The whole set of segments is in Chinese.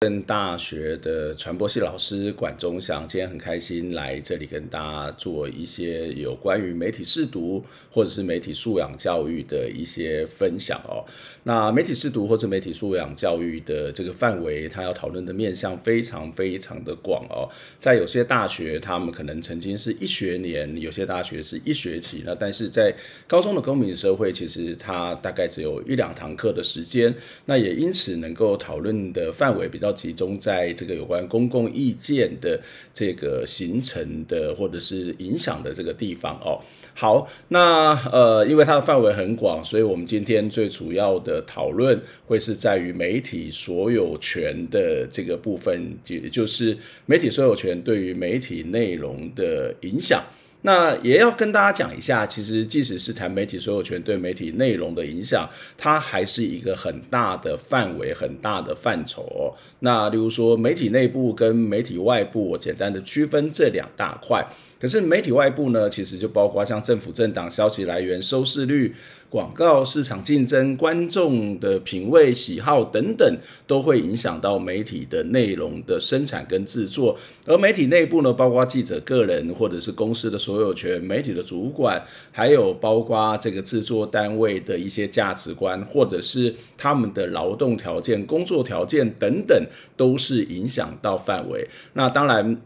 跟大学的传播系老师管中祥，今天很开心来这里跟大家做一些有关于媒体试读或者是媒体素养教育的一些分享哦。那媒体试读或者媒体素养教育的这个范围，他要讨论的面向非常非常的广哦。在有些大学，他们可能曾经是一学年，有些大学是一学期。那但是在高中的公民社会，其实它大概只有一两堂课的时间，那也因此能够讨论的范围比较。要集中在这个有关公共意见的这个形成的或者是影响的这个地方哦。好，那呃，因为它的范围很广，所以我们今天最主要的讨论会是在于媒体所有权的这个部分，就就是媒体所有权对于媒体内容的影响。那也要跟大家讲一下，其实即使是谈媒体所有权对媒体内容的影响，它还是一个很大的范围、很大的范畴哦。那例如说，媒体内部跟媒体外部，我简单的区分这两大块。可是媒体外部呢，其实就包括像政府、政党、消息来源、收视率。广告、市场竞争、观众的品味、喜好等等，都会影响到媒体的内容的生产跟制作。而媒体内部呢，包括记者个人或者是公司的所有权、媒体的主管，还有包括这个制作单位的一些价值观，或者是他们的劳动条件、工作条件等等，都是影响到范围。那当然。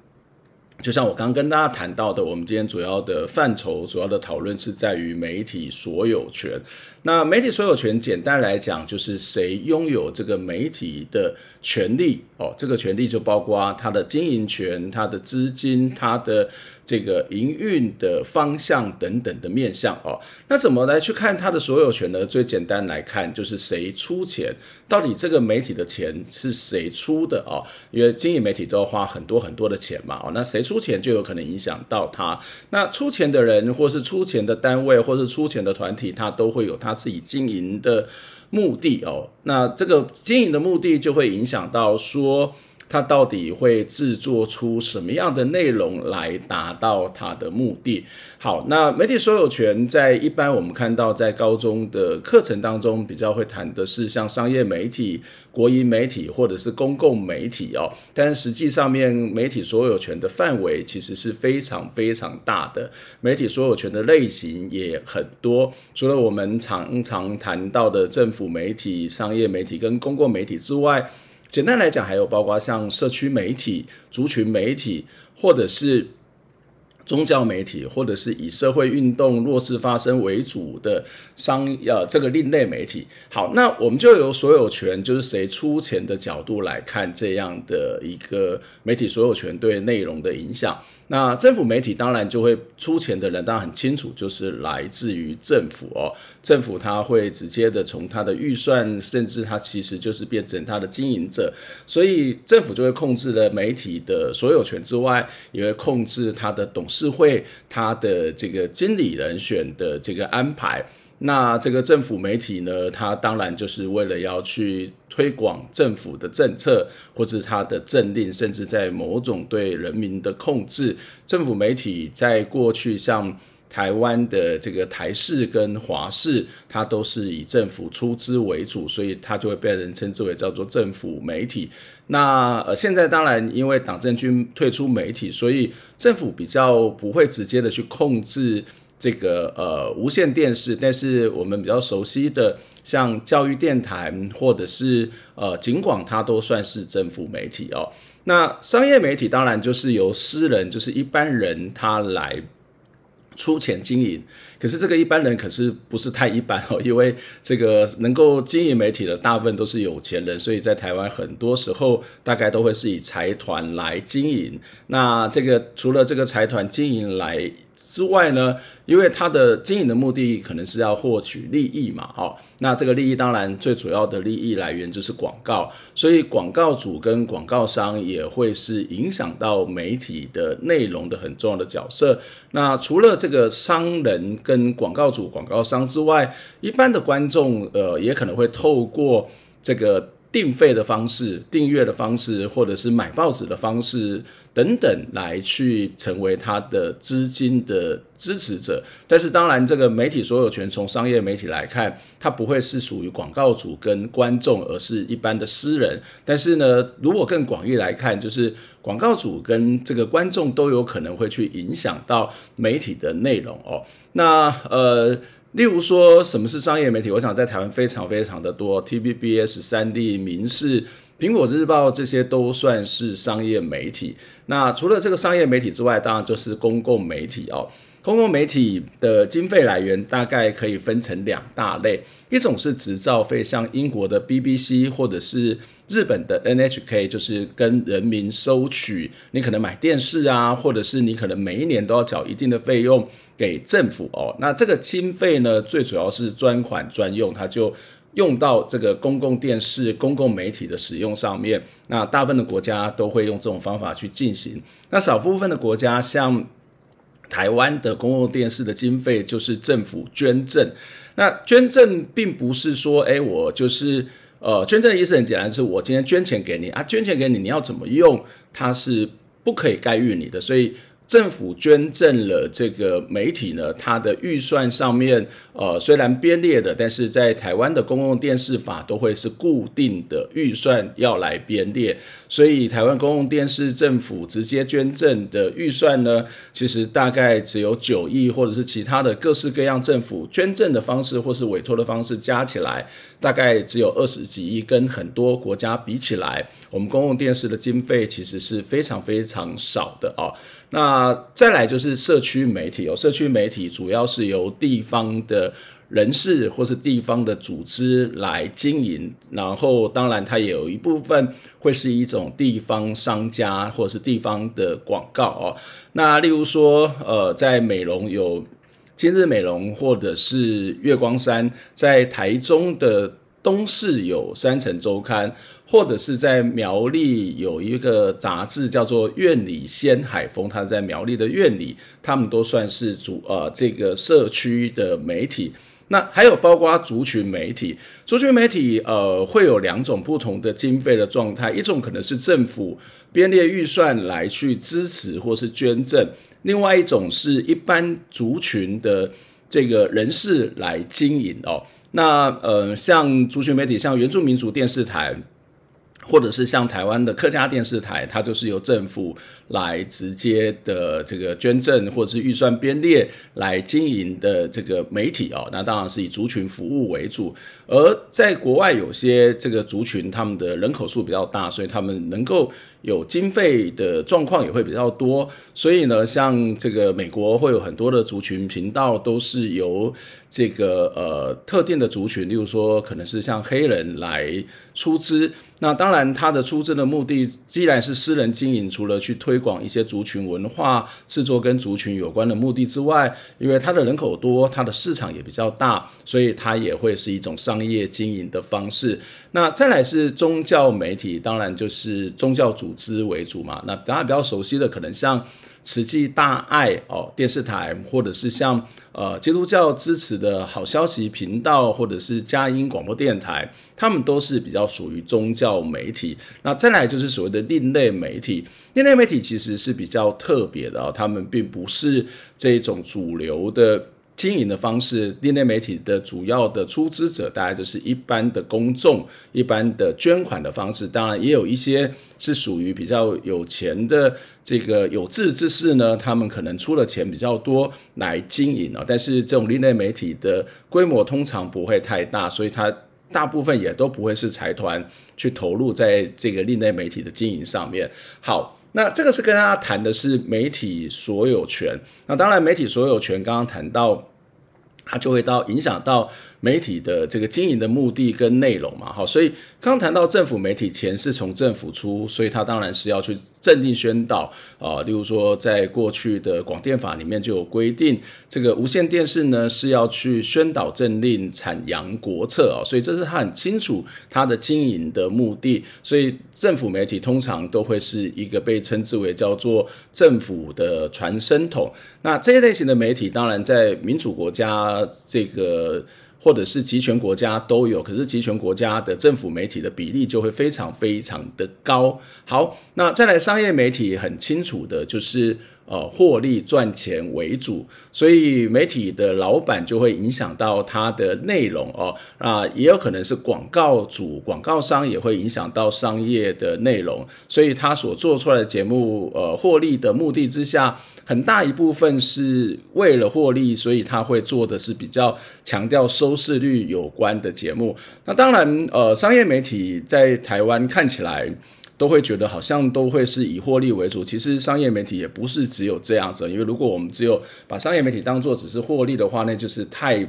就像我刚跟大家谈到的，我们今天主要的范畴、主要的讨论是在于媒体所有权。那媒体所有权简单来讲，就是谁拥有这个媒体的权利哦。这个权利就包括他的经营权、他的资金、他的这个营运的方向等等的面向哦。那怎么来去看他的所有权呢？最简单来看，就是谁出钱。到底这个媒体的钱是谁出的哦？因为经营媒体都要花很多很多的钱嘛哦。那谁？出钱就有可能影响到他。那出钱的人，或是出钱的单位，或是出钱的团体，他都会有他自己经营的目的哦。那这个经营的目的就会影响到说。它到底会制作出什么样的内容来达到它的目的？好，那媒体所有权在一般我们看到在高中的课程当中比较会谈的是像商业媒体、国营媒体或者是公共媒体哦，但实际上面媒体所有权的范围其实是非常非常大的，媒体所有权的类型也很多，除了我们常常谈到的政府媒体、商业媒体跟公共媒体之外。简单来讲，还有包括像社区媒体、族群媒体，或者是。宗教媒体，或者是以社会运动弱势发声为主的商呃这个另类媒体。好，那我们就由所有权，就是谁出钱的角度来看这样的一个媒体所有权对内容的影响。那政府媒体当然就会出钱的人，当然很清楚，就是来自于政府哦。政府他会直接的从他的预算，甚至他其实就是变成他的经营者，所以政府就会控制了媒体的所有权之外，也会控制他的董事。智慧他的这个经理人选的这个安排，那这个政府媒体呢？它当然就是为了要去推广政府的政策，或者它的政令，甚至在某种对人民的控制。政府媒体在过去像。台湾的这个台视跟华视，它都是以政府出资为主，所以它就会被人称之为叫做政府媒体。那呃，现在当然因为党政军退出媒体，所以政府比较不会直接的去控制这个呃无线电视。但是我们比较熟悉的像教育电台，或者是呃，尽管它都算是政府媒体哦。那商业媒体当然就是由私人，就是一般人他来。出钱经营，可是这个一般人可是不是太一般哦，因为这个能够经营媒体的大部分都是有钱人，所以在台湾很多时候大概都会是以财团来经营。那这个除了这个财团经营来。之外呢，因为它的经营的目的可能是要获取利益嘛，哦，那这个利益当然最主要的利益来源就是广告，所以广告主跟广告商也会是影响到媒体的内容的很重要的角色。那除了这个商人跟广告主、广告商之外，一般的观众呃也可能会透过这个。订费的方式、订阅的方式，或者是买报纸的方式等等，来去成为他的资金的支持者。但是，当然，这个媒体所有权从商业媒体来看，它不会是属于广告主跟观众，而是一般的私人。但是呢，如果更广义来看，就是广告主跟这个观众都有可能会去影响到媒体的内容哦。那呃。例如说，什么是商业媒体？我想在台湾非常非常的多，T B B S、三 D、民视。苹果日报这些都算是商业媒体。那除了这个商业媒体之外，当然就是公共媒体哦。公共媒体的经费来源大概可以分成两大类，一种是执照费，像英国的 BBC 或者是日本的 NHK，就是跟人民收取，你可能买电视啊，或者是你可能每一年都要缴一定的费用给政府哦。那这个经费呢，最主要是专款专用，它就。用到这个公共电视、公共媒体的使用上面，那大部分的国家都会用这种方法去进行。那少部分的国家，像台湾的公共电视的经费就是政府捐赠。那捐赠并不是说，哎，我就是呃，捐赠的意思很简单，是我今天捐钱给你啊，捐钱给你，你要怎么用，它是不可以干预你的，所以。政府捐赠了这个媒体呢？它的预算上面，呃，虽然编列的，但是在台湾的公共电视法都会是固定的预算要来编列。所以，台湾公共电视政府直接捐赠的预算呢，其实大概只有九亿，或者是其他的各式各样政府捐赠的方式，或是委托的方式加起来，大概只有二十几亿。跟很多国家比起来，我们公共电视的经费其实是非常非常少的啊。那啊，再来就是社区媒体哦，社区媒体主要是由地方的人士或是地方的组织来经营，然后当然它也有一部分会是一种地方商家或是地方的广告哦。那例如说，呃，在美容有今日美容或者是月光山，在台中的。东市有《三层周刊》，或者是在苗栗有一个杂志叫做《院里掀海风》，它在苗栗的院里，他们都算是主呃这个社区的媒体。那还有包括族群媒体，族群媒体呃会有两种不同的经费的状态，一种可能是政府编列预算来去支持或是捐赠，另外一种是一般族群的。这个人士来经营哦，那呃，像族群媒体，像原住民族电视台。或者是像台湾的客家电视台，它就是由政府来直接的这个捐赠，或者是预算编列来经营的这个媒体哦，那当然是以族群服务为主。而在国外，有些这个族群他们的人口数比较大，所以他们能够有经费的状况也会比较多。所以呢，像这个美国会有很多的族群频道，都是由这个呃特定的族群，例如说可能是像黑人来出资。那当然。它的出资的目的既然是私人经营，除了去推广一些族群文化、制作跟族群有关的目的之外，因为它的人口多，它的市场也比较大，所以它也会是一种商业经营的方式。那再来是宗教媒体，当然就是宗教组织为主嘛。那大家比较熟悉的，可能像。慈济大爱哦，电视台或者是像呃基督教支持的好消息频道，或者是佳音广播电台，他们都是比较属于宗教媒体。那再来就是所谓的另类媒体，另类媒体其实是比较特别的啊，他们并不是这种主流的。经营的方式，另类媒体的主要的出资者，大概就是一般的公众、一般的捐款的方式。当然，也有一些是属于比较有钱的这个有志之士呢，他们可能出的钱比较多来经营啊。但是，这种另类媒体的规模通常不会太大，所以它大部分也都不会是财团去投入在这个另类媒体的经营上面。好，那这个是跟大家谈的是媒体所有权。那当然，媒体所有权刚刚谈到。它就会到影响到。媒体的这个经营的目的跟内容嘛，哈，所以刚谈到政府媒体钱是从政府出，所以他当然是要去政令宣导啊。例如说，在过去的广电法里面就有规定，这个无线电视呢是要去宣导政令、阐扬国策啊，所以这是很清楚它的经营的目的。所以政府媒体通常都会是一个被称之为叫做政府的传声筒。那这些类型的媒体，当然在民主国家这个。或者是集权国家都有，可是集权国家的政府媒体的比例就会非常非常的高。好，那再来商业媒体很清楚的就是。呃，获利赚钱为主，所以媒体的老板就会影响到它的内容哦。那也有可能是广告主、广告商也会影响到商业的内容，所以他所做出来的节目，呃，获利的目的之下，很大一部分是为了获利，所以他会做的是比较强调收视率有关的节目。那当然，呃，商业媒体在台湾看起来。都会觉得好像都会是以获利为主，其实商业媒体也不是只有这样子。因为如果我们只有把商业媒体当做只是获利的话，那就是太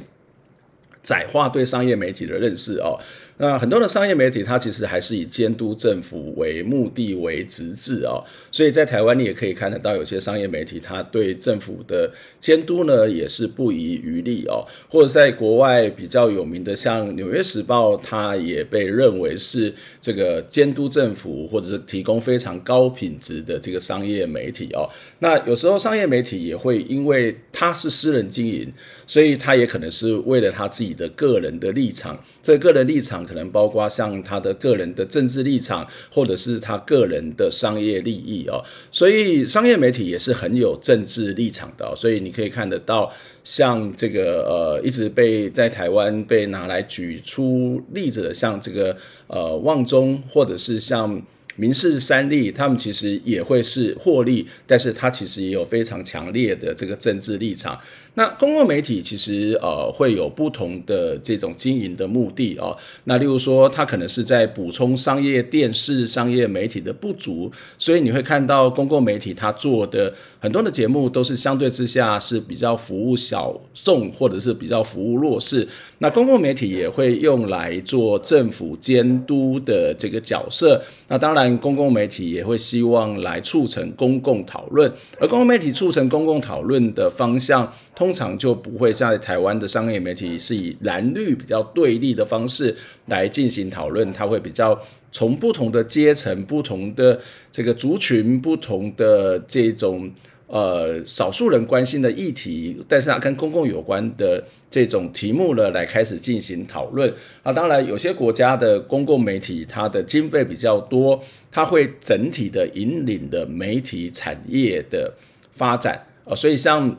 窄化对商业媒体的认识哦。那很多的商业媒体，它其实还是以监督政府为目的为直至哦，所以在台湾你也可以看得到，有些商业媒体它对政府的监督呢，也是不遗余力哦。或者在国外比较有名的，像《纽约时报》，它也被认为是这个监督政府或者是提供非常高品质的这个商业媒体哦。那有时候商业媒体也会因为它是私人经营，所以它也可能是为了他自己的个人的立场，这个人立场。可能包括像他的个人的政治立场，或者是他个人的商业利益哦，所以商业媒体也是很有政治立场的，所以你可以看得到，像这个呃，一直被在台湾被拿来举出例子的，像这个呃，旺中，或者是像。民事三立，他们其实也会是获利，但是他其实也有非常强烈的这个政治立场。那公共媒体其实呃会有不同的这种经营的目的哦。那例如说，它可能是在补充商业电视、商业媒体的不足，所以你会看到公共媒体它做的很多的节目都是相对之下是比较服务小众或者是比较服务弱势。那公共媒体也会用来做政府监督的这个角色。那当然。但公共媒体也会希望来促成公共讨论，而公共媒体促成公共讨论的方向，通常就不会像台湾的商业媒体是以蓝绿比较对立的方式来进行讨论，它会比较从不同的阶层、不同的这个族群、不同的这种。呃，少数人关心的议题，但是它跟公共有关的这种题目呢，来开始进行讨论。那当然，有些国家的公共媒体，它的经费比较多，它会整体的引领的媒体产业的发展啊，所以像。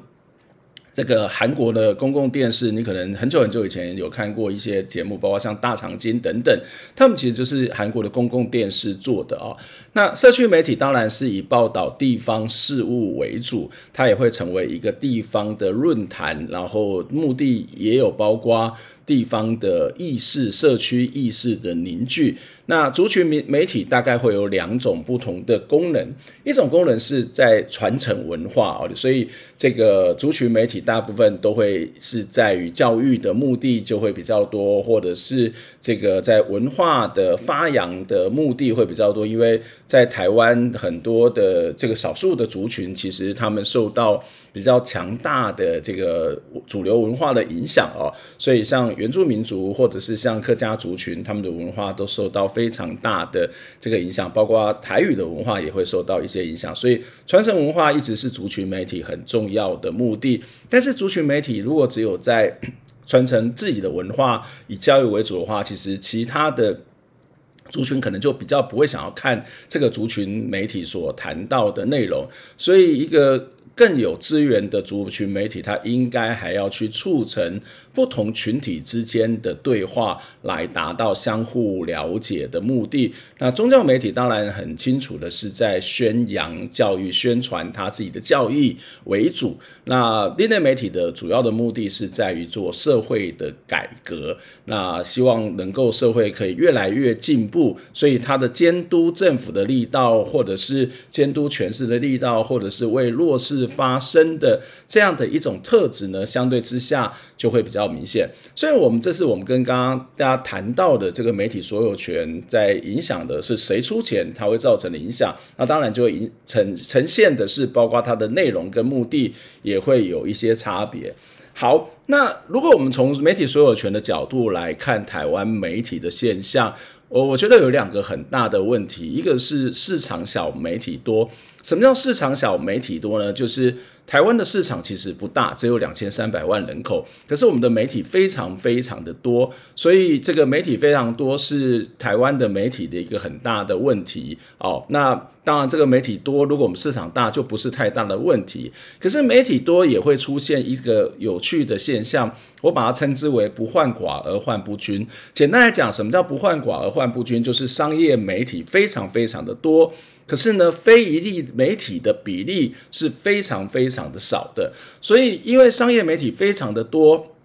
这个韩国的公共电视，你可能很久很久以前有看过一些节目，包括像大长今等等，他们其实就是韩国的公共电视做的啊。那社区媒体当然是以报道地方事务为主，它也会成为一个地方的论坛，然后目的也有包括。地方的意识、社区意识的凝聚，那族群媒媒体大概会有两种不同的功能。一种功能是在传承文化哦，所以这个族群媒体大部分都会是在于教育的目的就会比较多，或者是这个在文化的发扬的目的会比较多。因为在台湾很多的这个少数的族群，其实他们受到比较强大的这个主流文化的影响哦，所以像。原住民族或者是像客家族群，他们的文化都受到非常大的这个影响，包括台语的文化也会受到一些影响。所以，传承文化一直是族群媒体很重要的目的。但是，族群媒体如果只有在传承自己的文化以教育为主的话，其实其他的族群可能就比较不会想要看这个族群媒体所谈到的内容。所以，一个。更有资源的族群媒体，他应该还要去促成不同群体之间的对话，来达到相互了解的目的。那宗教媒体当然很清楚的是，在宣扬、教育、宣传他自己的教义为主。那另类媒体的主要的目的是在于做社会的改革，那希望能够社会可以越来越进步。所以他的监督政府的力道，或者是监督权势的力道，或者是为落实。是发生的这样的一种特质呢，相对之下就会比较明显。所以，我们这是我们跟刚刚大家谈到的这个媒体所有权在影响的是谁出钱，它会造成的影响。那当然就会影呈呈现的是，包括它的内容跟目的也会有一些差别。好，那如果我们从媒体所有权的角度来看台湾媒体的现象，我我觉得有两个很大的问题，一个是市场小媒体多。什么叫市场小媒体多呢？就是台湾的市场其实不大，只有两千三百万人口，可是我们的媒体非常非常的多，所以这个媒体非常多是台湾的媒体的一个很大的问题哦。那当然，这个媒体多，如果我们市场大，就不是太大的问题。可是媒体多也会出现一个有趣的现象，我把它称之为“不患寡而患不均”。简单来讲，什么叫“不患寡而患不均”？就是商业媒体非常非常的多。可是呢，非营利媒体的比例是非常非常的少的，所以因为商业媒体非常的多，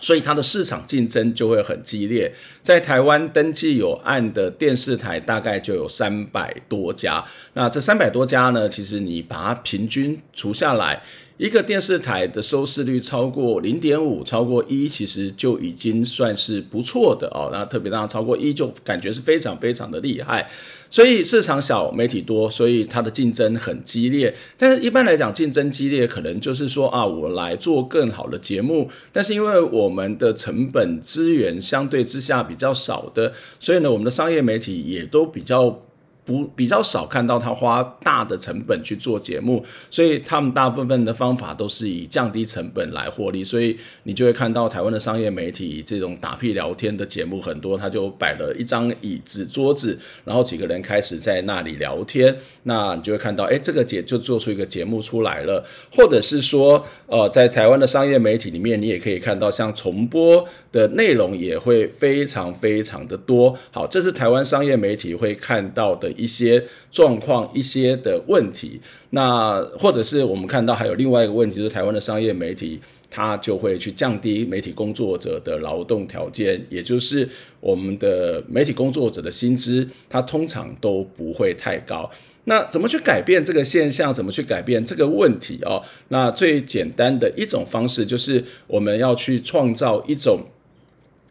所以它的市场竞争就会很激烈。在台湾登记有案的电视台大概就有三百多家，那这三百多家呢，其实你把它平均除下来。一个电视台的收视率超过零点五，超过一，其实就已经算是不错的哦。那特别当超过一，就感觉是非常非常的厉害。所以市场小，媒体多，所以它的竞争很激烈。但是，一般来讲，竞争激烈可能就是说啊，我来做更好的节目。但是，因为我们的成本资源相对之下比较少的，所以呢，我们的商业媒体也都比较。不比较少看到他花大的成本去做节目，所以他们大部分的方法都是以降低成本来获利，所以你就会看到台湾的商业媒体这种打屁聊天的节目很多，他就摆了一张椅子桌子，然后几个人开始在那里聊天，那你就会看到，哎，这个节就做出一个节目出来了，或者是说，呃，在台湾的商业媒体里面，你也可以看到像重播的内容也会非常非常的多，好，这是台湾商业媒体会看到的。一些状况、一些的问题，那或者是我们看到还有另外一个问题，就是台湾的商业媒体，它就会去降低媒体工作者的劳动条件，也就是我们的媒体工作者的薪资，它通常都不会太高。那怎么去改变这个现象？怎么去改变这个问题？哦，那最简单的一种方式就是我们要去创造一种。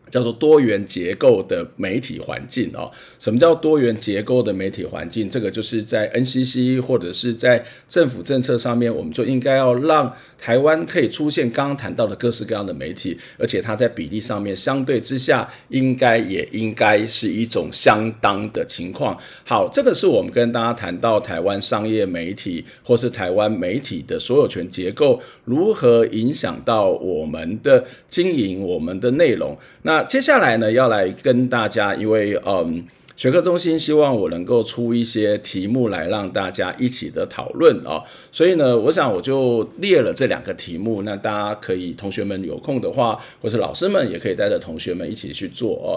叫做多元结构的媒体环境哦。什么叫多元结构的媒体环境？这个就是在 NCC 或者是在政府政策上面，我们就应该要让台湾可以出现刚刚谈到的各式各样的媒体，而且它在比例上面相对之下，应该也应该是一种相当的情况。好，这个是我们跟大家谈到台湾商业媒体或是台湾媒体的所有权结构如何影响到我们的经营、我们的内容。那那接下来呢，要来跟大家，因为嗯。学科中心希望我能够出一些题目来让大家一起的讨论哦，所以呢，我想我就列了这两个题目，那大家可以同学们有空的话，或者是老师们也可以带着同学们一起去做哦。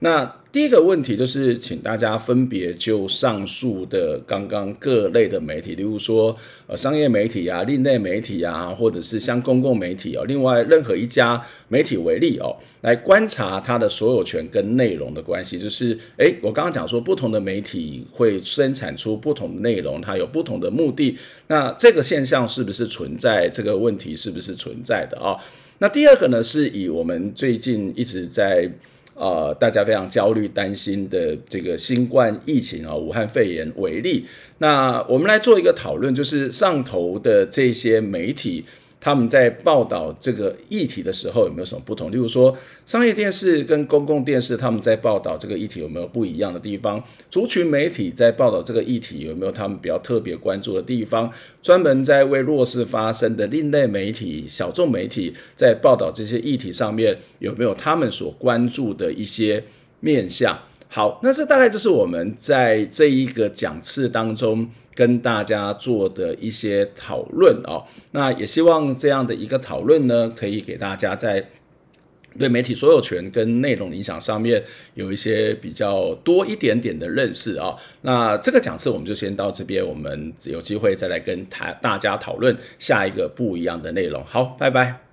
那第一个问题就是，请大家分别就上述的刚刚各类的媒体，例如说呃商业媒体啊、另类媒体啊，或者是像公共媒体啊，另外任何一家媒体为例哦，来观察它的所有权跟内容的关系，就是哎，我刚。刚讲说，不同的媒体会生产出不同的内容，它有不同的目的。那这个现象是不是存在？这个问题是不是存在的啊？那第二个呢，是以我们最近一直在呃，大家非常焦虑、担心的这个新冠疫情啊，武汉肺炎为例。那我们来做一个讨论，就是上头的这些媒体。他们在报道这个议题的时候有没有什么不同？例如说，商业电视跟公共电视他们在报道这个议题有没有不一样的地方？族群媒体在报道这个议题有没有他们比较特别关注的地方？专门在为弱势发声的另类媒体、小众媒体在报道这些议题上面有没有他们所关注的一些面向？好，那这大概就是我们在这一个讲次当中跟大家做的一些讨论哦。那也希望这样的一个讨论呢，可以给大家在对媒体所有权跟内容影响上面有一些比较多一点点的认识啊。那这个讲次我们就先到这边，我们有机会再来跟谈大家讨论下一个不一样的内容。好，拜拜。